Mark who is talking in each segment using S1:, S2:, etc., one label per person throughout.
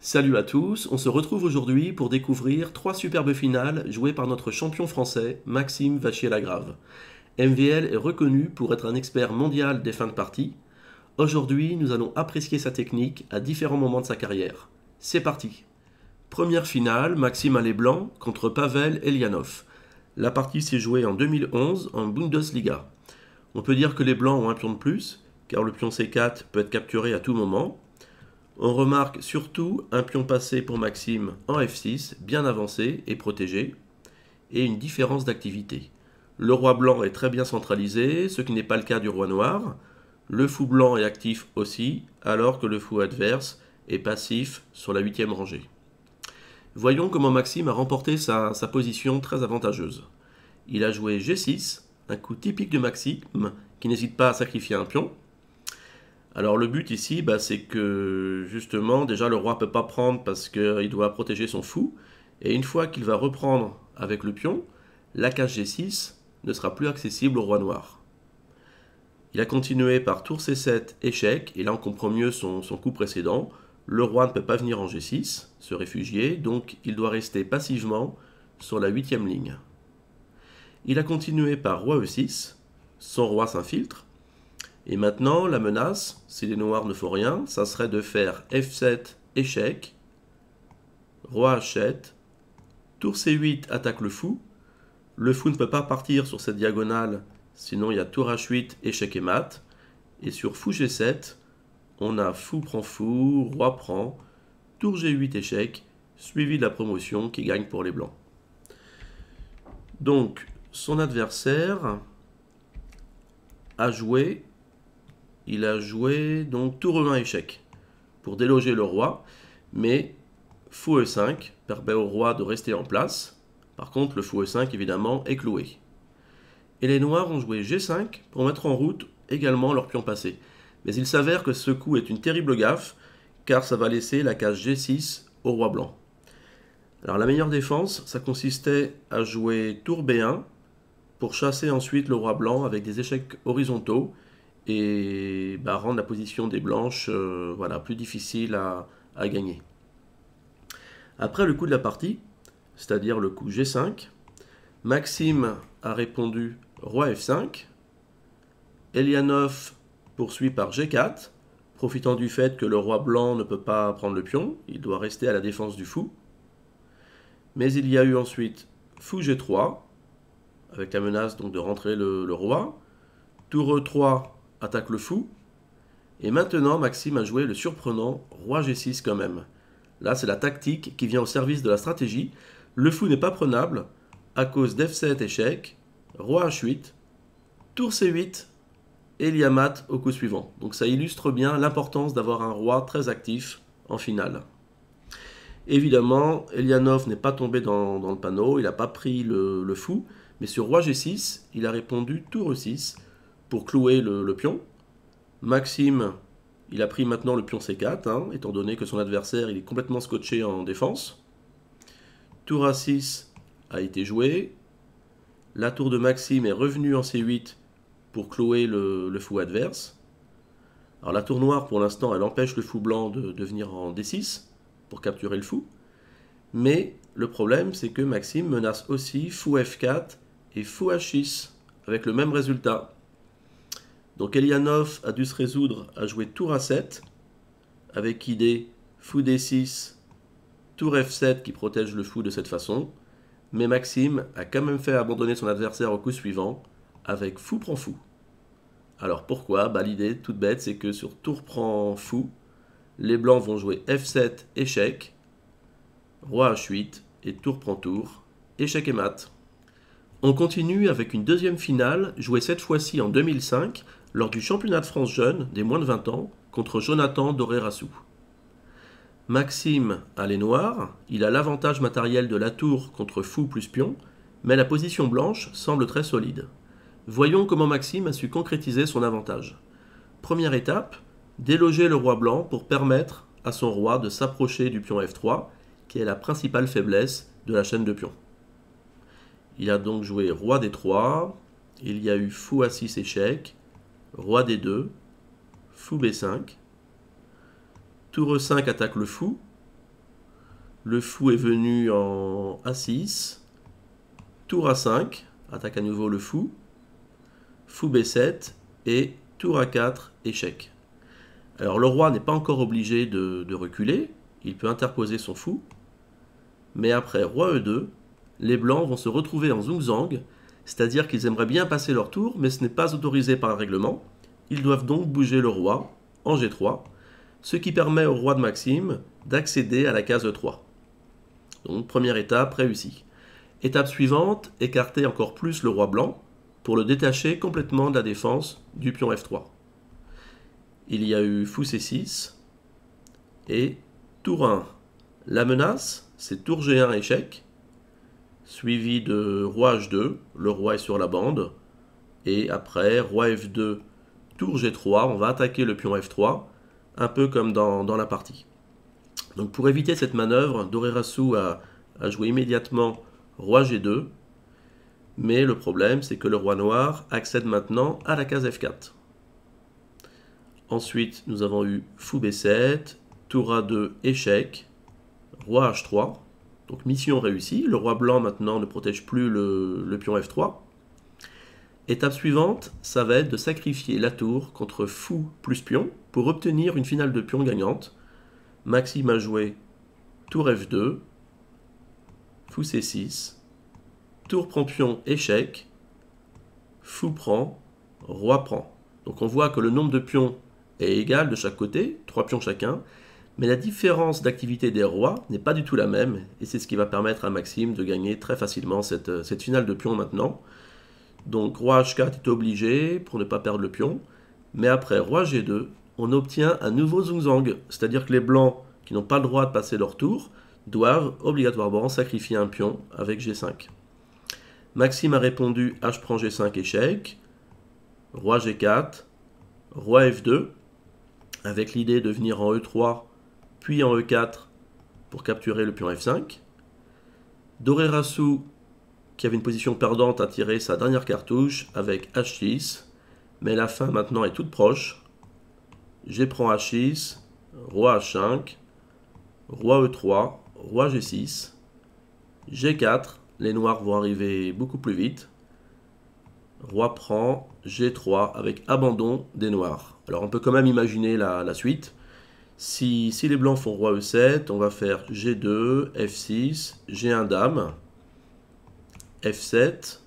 S1: Salut à tous, on se retrouve aujourd'hui pour découvrir trois superbes finales jouées par notre champion français, Maxime Vachier-Lagrave. MVL est reconnu pour être un expert mondial des fins de partie. Aujourd'hui, nous allons apprécier sa technique à différents moments de sa carrière. C'est parti Première finale, Maxime les blancs contre Pavel Elianov. La partie s'est jouée en 2011 en Bundesliga. On peut dire que les blancs ont un pion de plus, car le pion C4 peut être capturé à tout moment, on remarque surtout un pion passé pour Maxime en F6, bien avancé et protégé, et une différence d'activité. Le roi blanc est très bien centralisé, ce qui n'est pas le cas du roi noir. Le fou blanc est actif aussi, alors que le fou adverse est passif sur la huitième rangée. Voyons comment Maxime a remporté sa, sa position très avantageuse. Il a joué G6, un coup typique de Maxime qui n'hésite pas à sacrifier un pion, alors le but ici, bah, c'est que justement, déjà le roi ne peut pas prendre parce qu'il doit protéger son fou. Et une fois qu'il va reprendre avec le pion, la case G6 ne sera plus accessible au roi noir. Il a continué par tour C7, échec, et là on comprend mieux son, son coup précédent. Le roi ne peut pas venir en G6, se réfugier, donc il doit rester passivement sur la huitième ligne. Il a continué par roi E6, son roi s'infiltre, et maintenant, la menace, si les noirs ne font rien, ça serait de faire f7, échec, roi h tour c8, attaque le fou. Le fou ne peut pas partir sur cette diagonale, sinon il y a tour h8, échec et mat. Et sur fou g7, on a fou prend fou, roi prend, tour g8, échec, suivi de la promotion qui gagne pour les blancs. Donc, son adversaire a joué il a joué donc tour e1 échec pour déloger le roi, mais fou e5 permet au roi de rester en place. Par contre, le fou e5 évidemment est cloué. Et les noirs ont joué g5 pour mettre en route également leur pion passé. Mais il s'avère que ce coup est une terrible gaffe, car ça va laisser la case g6 au roi blanc. Alors la meilleure défense, ça consistait à jouer tour b1 pour chasser ensuite le roi blanc avec des échecs horizontaux et bah, rendre la position des blanches euh, voilà, plus difficile à, gagner. Après le coup de la partie, c'est-à-dire le coup G5, Maxime a répondu Roi F5, Elianov poursuit par G4, profitant du fait que le roi blanc ne peut pas prendre le pion, il doit rester à la défense du fou. Mais il y a eu ensuite fou G3, avec la menace donc de rentrer le, le roi, tour E3 attaque le fou. Et maintenant, Maxime a joué le surprenant roi g6 quand même. Là, c'est la tactique qui vient au service de la stratégie. Le fou n'est pas prenable à cause d'F7 échec, roi H8, tour C8 et au coup suivant. Donc ça illustre bien l'importance d'avoir un roi très actif en finale. Évidemment, Elianov n'est pas tombé dans, le panneau, il n'a pas pris le, le, fou, mais sur roi G6, il a répondu tour E6, pour clouer le, pion. Maxime, il a pris maintenant le pion C4, hein, étant donné que son adversaire il est complètement scotché en défense. Tour A6 a été joué. La tour de Maxime est revenue en C8 pour clouer le, fou adverse. Alors la tour noire, pour l'instant, elle empêche le fou blanc de, de venir en D6 pour capturer le fou. Mais le problème, c'est que Maxime menace aussi fou F4 et fou H6 avec le même résultat. Donc Elianov a dû se résoudre à jouer tour A7, avec idée fou D6, tour F7 qui protège le fou de cette façon, mais Maxime a quand même fait abandonner son adversaire au coup suivant, avec fou prend fou. Alors pourquoi bah, L'idée toute bête, c'est que sur tour prend fou, les blancs vont jouer F7 échec, roi H8 et tour prend tour, échec et mat. On continue avec une deuxième finale, jouée cette fois-ci en 2005, lors du championnat de France jeune des moins de 20 ans, contre Jonathan doré Maxime a les noirs, il a l'avantage matériel de la tour contre fou plus pion, mais la position blanche semble très solide. Voyons comment Maxime a su concrétiser son avantage. Première étape, déloger le roi blanc pour permettre à son roi de s'approcher du pion F3, qui est la principale faiblesse de la chaîne de pions. Il a donc joué roi des 3. Il y a eu fou à 6 échec, roi des 2, fou b5. Tour e5 attaque le fou. Le fou est venu en a6. Tour a5 attaque à nouveau le fou. Fou b7 et tour a4 échec. Alors le roi n'est pas encore obligé de reculer. Il peut interposer son fou. Mais après roi e2, les Blancs vont se retrouver en zungzang, c'est-à-dire qu'ils aimeraient bien passer leur tour, mais ce n'est pas autorisé par le règlement. Ils doivent donc bouger le roi en G3, ce qui permet au roi de Maxime d'accéder à la case 3. Donc première étape réussie. Étape suivante, écarter encore plus le roi blanc pour le détacher complètement de la défense du pion F3. Il y a eu fou C6 et tour 1. La menace, c'est tour G1 échec, suivi de roi h2, le roi est sur la bande, et après roi f2, tour g3, on va attaquer le pion f3, un peu comme dans, la partie. Donc pour éviter cette manœuvre, Dorerasu a, a joué immédiatement roi g2, mais le problème c'est que le roi noir accède maintenant à la case f4. Ensuite, nous avons eu fou b7, tour a2, échec, roi h3, donc mission réussie, le roi blanc maintenant ne protège plus le, pion f3. Étape suivante, ça va être de sacrifier la tour contre fou plus pion pour obtenir une finale de pion gagnante. Maxime a joué tour f2, fou c6, tour prend pion échec, fou prend, roi prend. Donc on voit que le nombre de pions est égal de chaque côté, 3 pions chacun, mais la différence d'activité des rois n'est pas du tout la même, et c'est ce qui va permettre à Maxime de gagner très facilement cette, euh, finale de pion maintenant. Donc roi h4 est obligé pour ne pas perdre le pion, mais après roi g2, on obtient un nouveau zongzang, c'est-à-dire que les blancs qui n'ont pas le droit de passer leur tour doivent obligatoirement sacrifier un pion avec g5. Maxime a répondu h ah, prend g5 échec, roi g4, roi f2, avec l'idée de venir en e3 puis en E4 pour capturer le pion F5. Dorerasu, qui avait une position perdante, a tiré sa dernière cartouche avec H6, mais la fin maintenant est toute proche. E G prend H6, Roi H5, Roi E3, Roi G6, G4, les noirs vont arriver beaucoup plus vite. Roi prend G3 avec abandon des noirs. Alors on peut quand même imaginer la, la suite. Si, les blancs font roi e7, on va faire g2, f6, g1 dame, f7,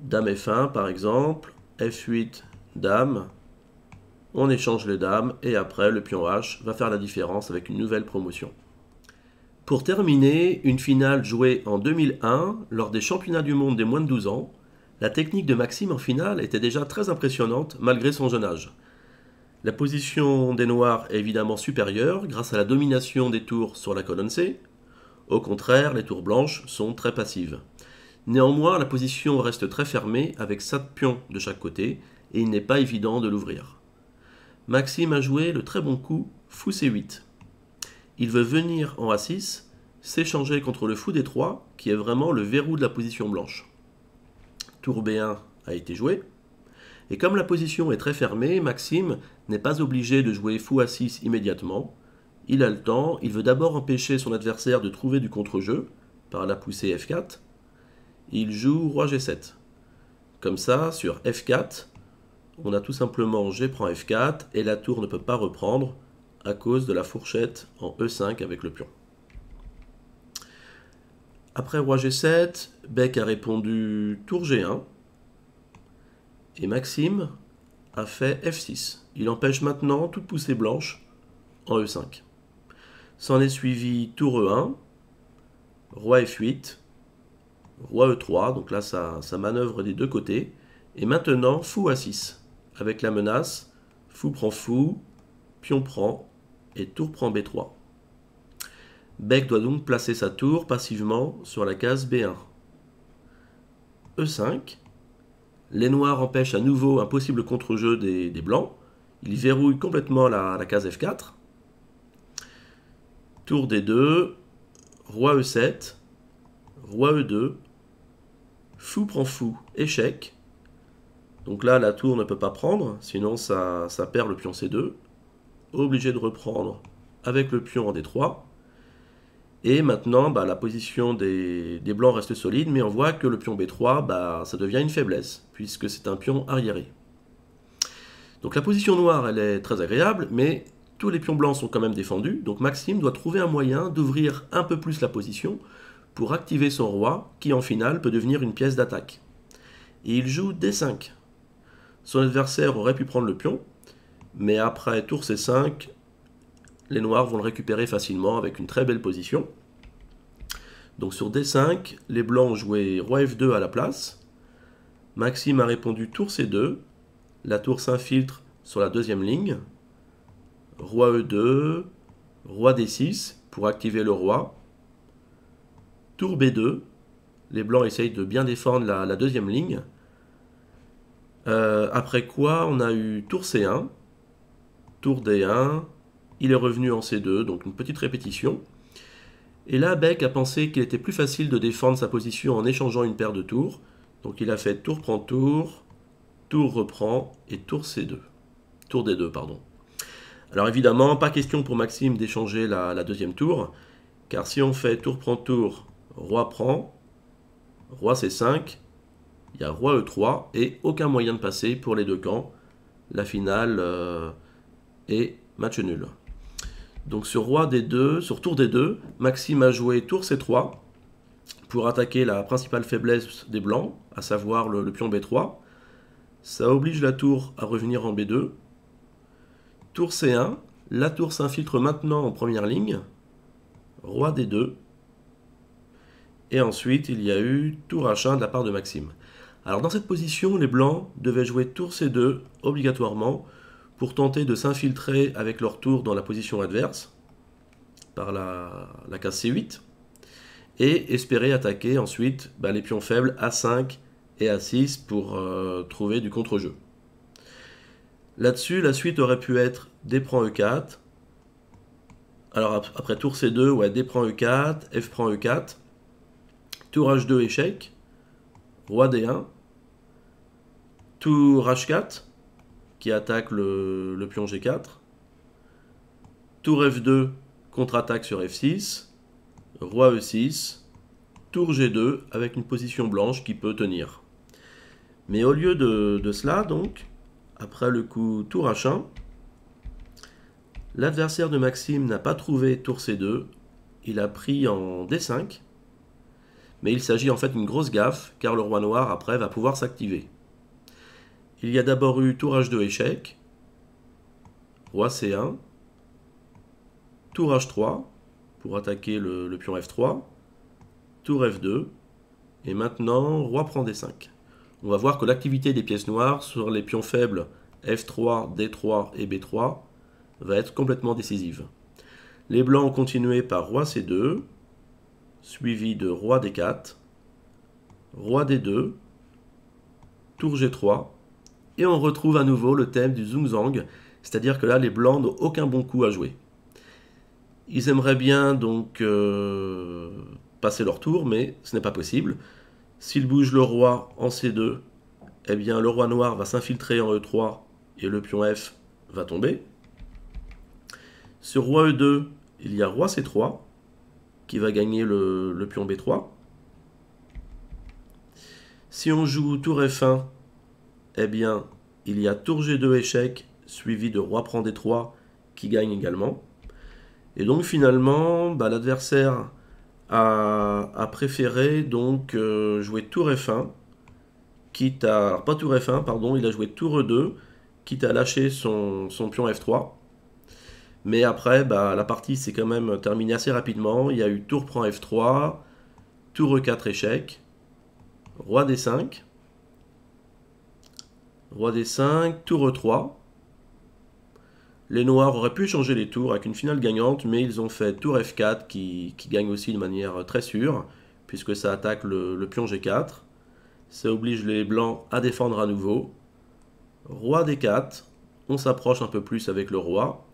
S1: dame f1 par exemple, f8 dame, on échange les dames et après le pion h va faire la différence avec une nouvelle promotion. Pour terminer, une finale jouée en 2001 lors des championnats du monde des moins de 12 ans, la technique de Maxime en finale était déjà très impressionnante malgré son jeune âge. La position des Noirs est évidemment supérieure grâce à la domination des tours sur la colonne C. Au contraire, les tours blanches sont très passives. Néanmoins, la position reste très fermée avec 7 pions de chaque côté et il n'est pas évident de l'ouvrir. Maxime a joué le très bon coup fou C8. Il veut venir en A6, s'échanger contre le fou D3 qui est vraiment le verrou de la position blanche. Tour B1 a été joué, et comme la position est très fermée, Maxime n'est pas obligé de jouer fou à 6 immédiatement. Il a le temps, il veut d'abord empêcher son adversaire de trouver du contre-jeu par la poussée F4. Il joue roi G7. Comme ça, sur F4, on a tout simplement G prend F4 et la tour ne peut pas reprendre à cause de la fourchette en E5 avec le pion. Après roi G7, Beck a répondu tour G1 et Maxime a fait F6. Il empêche maintenant toute poussée blanche en E5. S'en est suivi tour E1, roi F8, roi E3, donc là ça, manœuvre des deux côtés, et maintenant fou A6, avec la menace, fou prend fou, pion prend, et tour prend B3. Beck doit donc placer sa tour passivement sur la case B1. E5, les noirs empêchent à nouveau un possible contre-jeu des, blancs. Ils verrouillent complètement la, case F4. Tour D2, roi E7, roi E2, fou prend fou, échec. Donc là, la tour ne peut pas prendre, sinon ça, ça perd le pion C2. Obligé de reprendre avec le pion en D3. Et maintenant, bah, la position des, des, blancs reste solide, mais on voit que le pion B3, bah, ça devient une faiblesse, puisque c'est un pion arriéré. Donc la position noire, elle est très agréable, mais tous les pions blancs sont quand même défendus, donc Maxime doit trouver un moyen d'ouvrir un peu plus la position pour activer son roi, qui en finale peut devenir une pièce d'attaque. Et il joue D5. Son adversaire aurait pu prendre le pion, mais après tour C5, les noirs vont le récupérer facilement avec une très belle position. Donc sur D5, les blancs ont joué roi F2 à la place. Maxime a répondu tour C2. La tour s'infiltre sur la deuxième ligne. Roi E2, roi D6 pour activer le roi. Tour B2. Les blancs essayent de bien défendre la, deuxième ligne. Euh, après quoi, on a eu tour C1, tour D1, il est revenu en C2, donc une petite répétition. Et là, Beck a pensé qu'il était plus facile de défendre sa position en échangeant une paire de tours. Donc il a fait tour prend tour, tour reprend et tour C2. Tour D2, pardon. Alors évidemment, pas question pour Maxime d'échanger la, deuxième tour, car si on fait tour prend tour, roi prend, roi C5, il y a roi E3 et aucun moyen de passer pour les deux camps. La finale euh, est match nul. Donc sur roi d2, sur tour des 2 Maxime a joué tour c3 pour attaquer la principale faiblesse des blancs, à savoir le, pion b3. Ça oblige la tour à revenir en b2. Tour c1, la tour s'infiltre maintenant en première ligne. Roi d2. Et ensuite, il y a eu tour h1 de la part de Maxime. Alors dans cette position, les blancs devaient jouer tour c2 obligatoirement pour tenter de s'infiltrer avec leur tour dans la position adverse par la, case C8 et espérer attaquer ensuite bah, les pions faibles A5 et A6 pour euh, trouver du contre-jeu. Là-dessus, la suite aurait pu être D prend E4. Alors après tour C2, ouais, D prend E4, F prend E4. Tour H2 échec, Roi D1. Tour H4, attaque le, pion G4. Tour F2 contre-attaque sur F6. Roi E6. Tour G2 avec une position blanche qui peut tenir. Mais au lieu de, de cela, donc, après le coup tour H1, l'adversaire de Maxime n'a pas trouvé tour C2. Il a pris en D5. Mais il s'agit en fait d'une grosse gaffe, car le roi noir après va pouvoir s'activer. Il y a d'abord eu tour h2 échec, roi c1, tour h3 pour attaquer le, pion f3, tour f2, et maintenant roi prend d5. On va voir que l'activité des pièces noires sur les pions faibles f3, d3 et b3 va être complètement décisive. Les blancs ont continué par roi c2, suivi de roi d4, roi d2, tour g3, et on retrouve à nouveau le thème du zang c'est-à-dire que là, les blancs n'ont aucun bon coup à jouer. Ils aimeraient bien donc euh, passer leur tour, mais ce n'est pas possible. S'ils bougent le roi en C2, eh bien le roi noir va s'infiltrer en E3 et le pion F va tomber. Sur roi E2, il y a roi C3 qui va gagner le, le pion B3. Si on joue tour F1, eh bien, il y a tour G2 échec, suivi de roi prend D3, qui gagne également. Et donc finalement, bah, l'adversaire a, préféré donc euh, jouer tour F1, quitte à... pas tour F1, pardon, il a joué tour E2, quitte à lâcher son, pion F3. Mais après, bah, la partie s'est quand même terminée assez rapidement. Il y a eu tour prend F3, tour E4 échec, roi D5, Roi D5, tour E3. Les Noirs auraient pu changer les tours avec une finale gagnante, mais ils ont fait tour F4 qui, gagne aussi de manière euh, très sûre, puisque ça attaque le pion G4. Ça oblige les Blancs à défendre à nouveau. Roi D4, on s'approche un peu plus avec le Roi.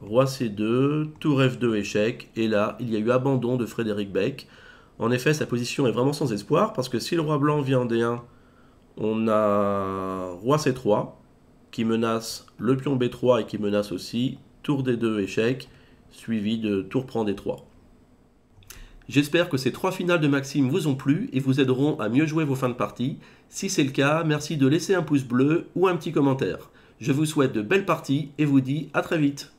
S1: Roi C2, tour F2 échec, et là, il y a eu abandon de Frédéric Beck. En effet, sa position est vraiment sans espoir, parce que si le Roi Blanc vient en D1, on a roi c3 qui menace le pion b3 et qui menace aussi tour d2 échec suivi de tour prend d3. J'espère que ces trois finales de Maxime vous ont plu et vous aideront à mieux jouer vos fins de partie. Si c'est le cas, merci de laisser un pouce bleu ou un petit commentaire. Je vous souhaite de belles parties et vous dis à très vite.